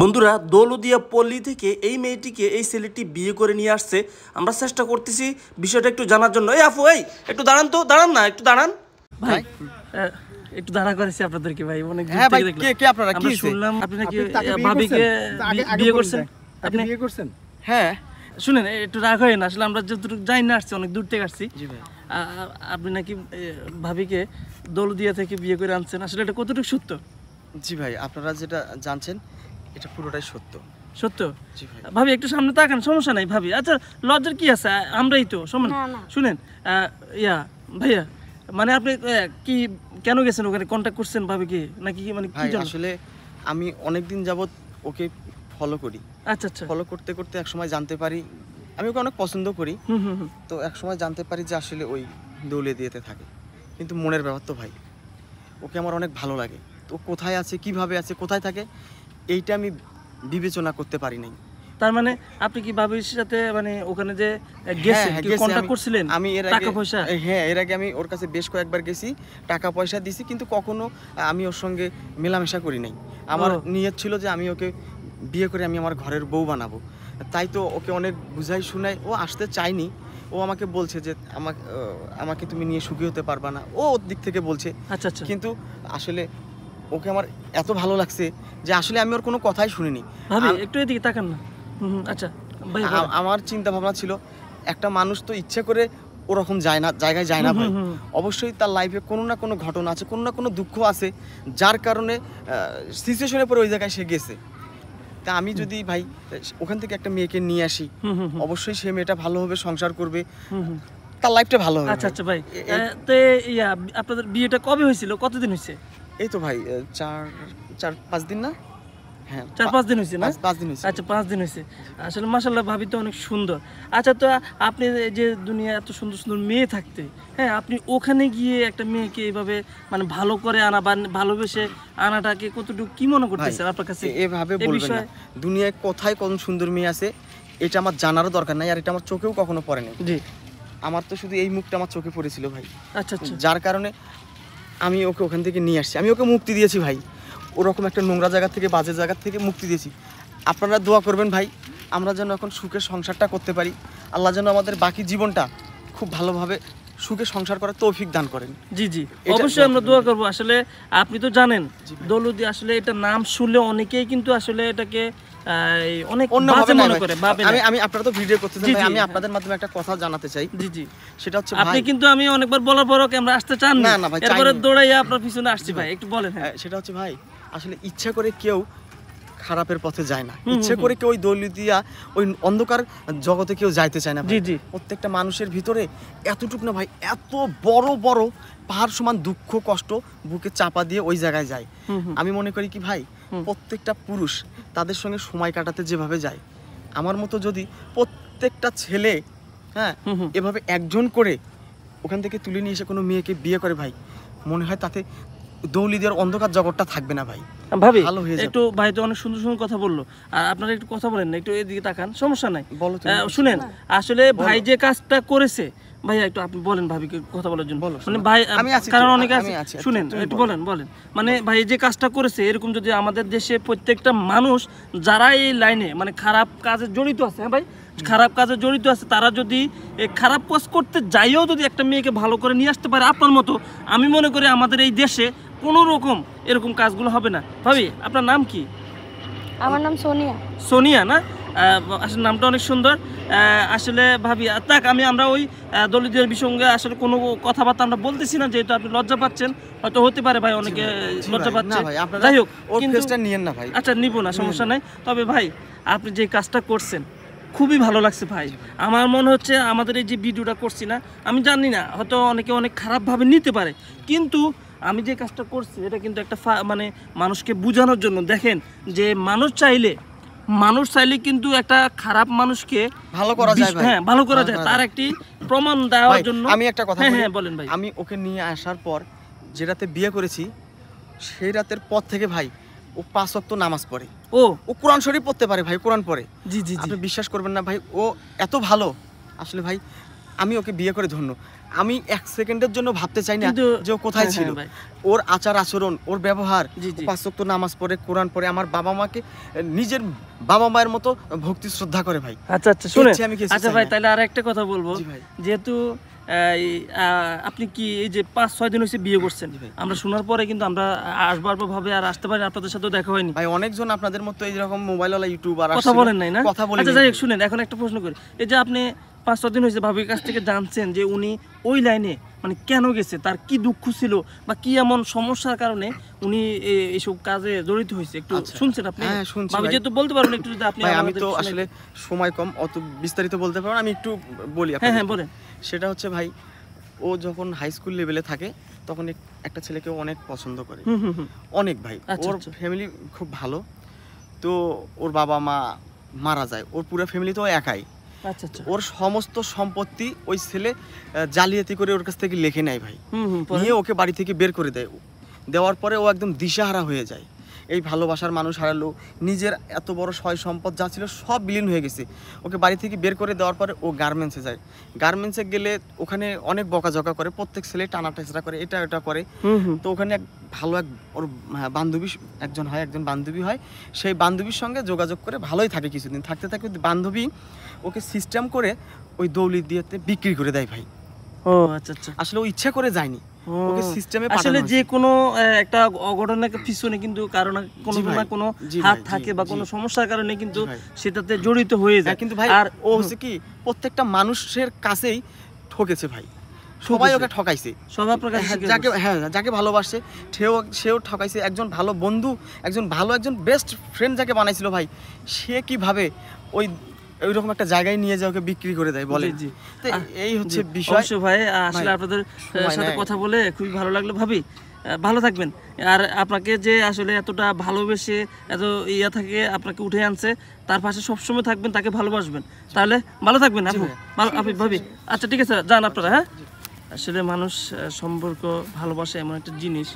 বন্ধুরা দৌলদিয়া পল্লী থেকে এই মেয়েটিকে এই ছেলেটি বিয়ে করে নিয়ে আসছে আমরা চেষ্টা করতেছি বিষয়টা একটু জানার জন্য এই আফু এই একটু দাঁড়ান তো দাঁড়ান না একটু দাঁড়ান ভাই একটু দাঁড়া করেছি আপনাদেরকে ভাই অনেক হ্যাঁ, কে কে আপনারা কি শুনলাম আপনি নাকি ভাবিকে বিয়ে করছেন আপনি বিয়ে করছেন হ্যাঁ শুনেন একটু রাগ হয় না আসলে আমরা যতটুকু যাই না আসছি অনেক দূর থেকে আসছি জি ভাই আপনি নাকি ভাবিকে দৌলদিয়া থেকে বিয়ে করে আনছেন আসলে এটা কতটুকু সত্য জি ভাই আপনারা যেটা জানছেন এটা পুরোটাই সত্য সত্য ভাবি একটু সামনে তাকান সমস্যা নাই ভাবি আচ্ছা লজ্জার কি আছে আমরাই তো সমান শুনেন ইয়া ভাইয়া মানে আপনি কি কেন গেছেন ওখানে কন্ট্যাক্ট করছেন ভাবি কি নাকি মানে কি আসলে আমি অনেকদিন যাবৎ ওকে ফলো করি আচ্ছা আচ্ছা ফলো করতে করতে এক সময় জানতে পারি আমি ওকে অনেক পছন্দ করি তো এক সময় জানতে পারি যে আসলে ওই দৌলে দিয়েতে থাকে কিন্তু মনের ব্যাপার তো ভাই ওকে আমার অনেক ভালো লাগে তো কোথায় আছে কিভাবে আছে কোথায় থাকে এইটা আমি বিবেচনা করতে পারি নাই তার মানে আপনি কি ভাবির সাথে মানে ওখানে যে গেছেন কি কন্টাক্ট করছিলেন আমি এর আগে টাকা পয়সা হ্যাঁ এর আগে আমি ওর কাছে বেশ কয়েকবার গেছি টাকা পয়সা দিছি কিন্তু কখনো আমি ওর সঙ্গে মেলামেশা করি নাই আমার নিয়ত ছিল যে আমি ওকে বিয়ে করে আমি আমার ঘরের বউ বানাবো তাই তো ওকে অনেক বুঝাই শুনাই ও আসতে চায়নি ও আমাকে বলছে যে আমাকে আমাকে তুমি নিয়ে সুখী হতে পারবা না ও ওর দিক থেকে বলছে আচ্ছা আচ্ছা কিন্তু আসলে ওকে আমার এত ভালো লাগছে যে আসলে আমি ওর কোনো কথাই শুনিনি ভাবি একটু এদিকে তাকান না আচ্ছা আমার চিন্তা ভাবনা ছিল একটা মানুষ তো ইচ্ছে করে ওরকম যায় না জায়গায় যায় না ভাই অবশ্যই তার লাইফে কোনো না কোনো ঘটনা আছে কোনো না কোনো দুঃখ আছে যার কারণে সিচুয়েশনে পরে ওই জায়গায় সে গেছে তা আমি যদি ভাই ওখান থেকে একটা মেয়েকে নিয়ে আসি অবশ্যই সে মেয়েটা ভালো হবে সংসার করবে তার লাইফটা ভালো হবে আচ্ছা আচ্ছা ভাই তো আপনাদের বিয়েটা কবে হয়েছিল কতদিন হয়েছে এই তো ভাই চার চার পাঁচ দিন না হ্যাঁ চার পাঁচ দিন হয়েছে না পাঁচ দিন আচ্ছা পাঁচ দিন হয়েছে আসলে ভাবি তো অনেক সুন্দর আচ্ছা তো আপনি যে দুনিয়া এত সুন্দর সুন্দর মেয়ে থাকতে হ্যাঁ আপনি ওখানে গিয়ে একটা মেয়েকে মানে ভালো করে আনা বা ভালোবেসে আনাটাকে কতটুকু মনে আপনার কাছে এভাবে দুনিয়ায় কোথায় কোন সুন্দর মেয়ে আছে এটা আমার জানারও দরকার নাই আর এটা আমার চোখেও কখনো পড়েনি জি আমার তো শুধু এই মুখটা আমার চোখে পড়েছিল ভাই আচ্ছা আচ্ছা যার কারণে আমি ওকে ওখান থেকে নিয়ে আসছি আমি ওকে মুক্তি দিয়েছি ভাই ওরকম একটা নোংরা জায়গা থেকে বাজে জায়গা থেকে মুক্তি দিয়েছি আপনারা দোয়া করবেন ভাই আমরা যেন এখন সুখের সংসারটা করতে পারি আল্লাহ যেন আমাদের বাকি জীবনটা খুব ভালোভাবে সুখে সংসার করার তৌফিক দান করেন জি জি অবশ্যই আমরা দোয়া করব আসলে আপনি তো জানেন দৌলদি আসলে এটা নাম শুনলে অনেকেই কিন্তু আসলে এটাকে অনেক অন্যভাবে মনে করে আমি আমি আপনারা তো ভিডিও করতে চাই আমি আপনাদের মাধ্যমে একটা কথা জানাতে চাই জি জি সেটা হচ্ছে আপনি কিন্তু আমি অনেকবার বলার পরও আমরা আসতে চান না না ভাই এরপরে দৌড়াইয়া আপনার পিছনে আসছি ভাই একটু বলেন হ্যাঁ সেটা হচ্ছে ভাই আসলে ইচ্ছা করে কেউ খারাপের পথে যায় না ইচ্ছে করে কেউ ওই দিয়া ওই অন্ধকার জগতে কেউ যাইতে চায় না প্রত্যেকটা মানুষের ভিতরে এতটুক না ভাই এত বড় বড় পাহাড় সমান দুঃখ কষ্ট বুকে চাপা দিয়ে ওই জায়গায় যায় আমি মনে করি কি ভাই প্রত্যেকটা পুরুষ তাদের সঙ্গে সময় কাটাতে যেভাবে যায় আমার মতো যদি প্রত্যেকটা ছেলে হ্যাঁ এভাবে একজন করে ওখান থেকে তুলে নিয়ে এসে কোনো মেয়েকে বিয়ে করে ভাই মনে হয় তাতে দৌলিদের অন্ধকার জগৎটা থাকবে না ভাই ভাবি একটু ভাই তো অনেক সুন্দর সুন্দর কথা বললো আর আপনারা একটু কথা বলেন না একটু এদিকে তাকান সমস্যা নাই শুনেন আসলে ভাই যে কাজটা করেছে ভাইয়া একটু আপনি বলেন ভাবি কথা বলার জন্য মানে ভাই কারণ অনেকে আছে আচ্ছা, শুনেন একটু বলেন বলেন মানে ভাই যে কাজটা করেছে এরকম যদি আমাদের দেশে প্রত্যেকটা মানুষ যারা এই লাইনে মানে খারাপ কাজে জড়িত আছে হ্যাঁ ভাই খারাপ কাজে জড়িত আছে তারা যদি খারাপ কাজ করতে যাইও যদি একটা মেয়েকে ভালো করে নিয়ে আসতে পারে আপনার মতো আমি মনে করি আমাদের এই দেশে কোনো রকম এরকম কাজগুলো হবে না ভাবি আপনার নাম কি আমার নাম সোনিয়া সোনিয়া না আসলে নামটা অনেক সুন্দর আসলে ভাবি তাক আমি আমরা ওই দলিতদের বিষয়ে আসলে কোনো কথাবার্তা আমরা বলতেছি না যেহেতু আপনি লজ্জা পাচ্ছেন হয়তো হতে পারে ভাই অনেকে লজ্জা পাচ্ছেন যাই হোক নিয়েন না ভাই আচ্ছা নিব না সমস্যা নাই তবে ভাই আপনি যে কাজটা করছেন খুবই ভালো লাগছে ভাই আমার মনে হচ্ছে আমাদের এই যে ভিডিওটা করছি না আমি জানি না হয়তো অনেকে অনেক খারাপভাবে নিতে পারে কিন্তু আমি যে কাজটা করছি এটা কিন্তু একটা মানে মানুষকে বোঝানোর জন্য দেখেন যে মানুষ চাইলে মানুষ চাইলে কিন্তু একটা খারাপ মানুষকে ভালো করা যায় হ্যাঁ ভালো করা হ্যাঁ, যায় হ্যাঁ, তার হ্যাঁ। একটি প্রমাণ দেওয়ার জন্য আমি একটা কথা হ্যাঁ বলেন ভাই আমি ওকে নিয়ে আসার পর যে রাতে বিয়ে করেছি সেই রাতের পর থেকে ভাই ও পাঁচ ওয়াক্ত নামাজ পড়ে ও ও কোরআন শরীফ পড়তে পারে ভাই কোরআন পড়ে জি জি আপনি বিশ্বাস করবেন না ভাই ও এত ভালো আসলে ভাই আমি ওকে বিয়ে করে ধন্য আমি এক সেকেন্ডের জন্য ভাবতে চাই না যে ও কোথায় হ্যাঁ, হ্যাঁ, ছিল ওর আচার আচরণ ওর ব্যবহার পাঁচক্ত নামাজ পড়ে কোরআন পড়ে আমার বাবা মাকে নিজের বাবা মায়ের মতো ভক্তি শ্রদ্ধা করে ভাই আচ্ছা আচ্ছা শুনে আচ্ছা ভাই হ্যাঁ। তাহলে আর একটা কথা বলবো যেহেতু আপনি কি এই যে পাঁচ ছয় দিন হয়েছে বিয়ে করছেন আমরা শোনার পরে কিন্তু আমরা আসবার ভাবে আর আসতে পারি আপনাদের সাথে দেখা হয়নি ভাই অনেকজন আপনাদের মতো এইরকম মোবাইলওয়ালা ইউটিউব আর কথা বলেন নাই না কথা বলেন আচ্ছা যাই শুনেন এখন একটা প্রশ্ন করি এই যে আপনি পাঁচ দিন হয়েছে ভাবির কাছ থেকে জানছেন যে উনি ওই লাইনে মানে কেন গেছে তার কি দুঃখ ছিল বা কি এমন সমস্যার কারণে উনি এইসব কাজে জড়িত হয়েছে একটু আচ্ছা। শুনছেন আপনি হ্যাঁ শুনছি ভাবি যেহেতু বলতে পারবেন একটু যদি আপনি আমি তো আসলে সময় কম অত বিস্তারিত বলতে পারবেন আমি একটু বলি হ্যাঁ হ্যাঁ বলেন সেটা হচ্ছে ভাই ও যখন হাই স্কুল লেভেলে থাকে তখন একটা ছেলেকে অনেক পছন্দ করে অনেক ভাই আচ্ছা, ওর ফ্যামিলি আচ্ছা। খুব ভালো তো ওর বাবা মা মারা যায় ওর পুরো ফ্যামিলি তো একাই আচ্ছা, আচ্ছা। ওর সমস্ত সম্পত্তি ওই ছেলে জালিয়াতি করে ওর কাছ থেকে লেখে নেয় ভাই নিয়ে ওকে বাড়ি থেকে বের করে দেয় দেওয়ার পরে ও একদম দিশাহারা হয়ে যায় এই ভালোবাসার মানুষ হারালো নিজের এত বড় সয় সম্পদ যা ছিল সব বিলীন হয়ে গেছে ওকে বাড়ি থেকে বের করে দেওয়ার পরে ও গার্মেন্টসে যায় গার্মেন্টসে গেলে ওখানে অনেক বকাঝকা করে প্রত্যেক ছেলে টানা টেসরা করে এটা এটা করে তো ওখানে এক ভালো এক ওর হ্যাঁ, বান্ধবী একজন হয় একজন বান্ধবী হয় সেই বান্ধবীর সঙ্গে যোগাযোগ করে ভালোই থাকে কিছুদিন থাকতে থাকতে বান্ধবী ওকে সিস্টেম করে ওই দৌলি দিয়ে বিক্রি করে দেয় ভাই ও আচ্ছা আচ্ছা আসলে ও ইচ্ছা করে যায়নি ওকে সিস্টেমে আসলে যে কোনো একটা অঘটনের পিছনে কিন্তু কারণ কোনো না কোনো হাত থাকে বা কোনো সমস্যার কারণে কিন্তু সেটাতে জড়িত হয়ে যায় হ্যাঁ, কিন্তু ভাই আর ও হচ্ছে কি প্রত্যেকটা মানুষের কাছেই ঠকেছে ভাই সবাই ওকে ঠকাইছে সবার প্রকার হ্যাঁ, যাকে হ্যাঁ যাকে ভালোবাসে সেও সেও ঠকাইছে একজন ভালো বন্ধু একজন ভালো একজন বেস্ট ফ্রেন্ড যাকে বানাইছিল ভাই সে কিভাবে ওই ওইরকম একটা জায়গায় নিয়ে বিক্রি করে দেয় বলে জি এই হচ্ছে বিষয় অবশ্য ভাই আসলে আপনাদের সাথে কথা বলে খুবই ভালো লাগলো ভাবি ভালো থাকবেন আর আপনাকে যে আসলে এতটা ভালোবেসে এত ইয়া থাকে আপনাকে উঠে আনছে তার পাশে সবসময় থাকবেন তাকে ভালোবাসবেন তাহলে ভালো থাকবেন আপনি আপনি ভাবি আচ্ছা ঠিক আছে যান আপনারা হ্যাঁ আসলে মানুষ সম্পর্ক ভালোবাসা এমন একটা জিনিস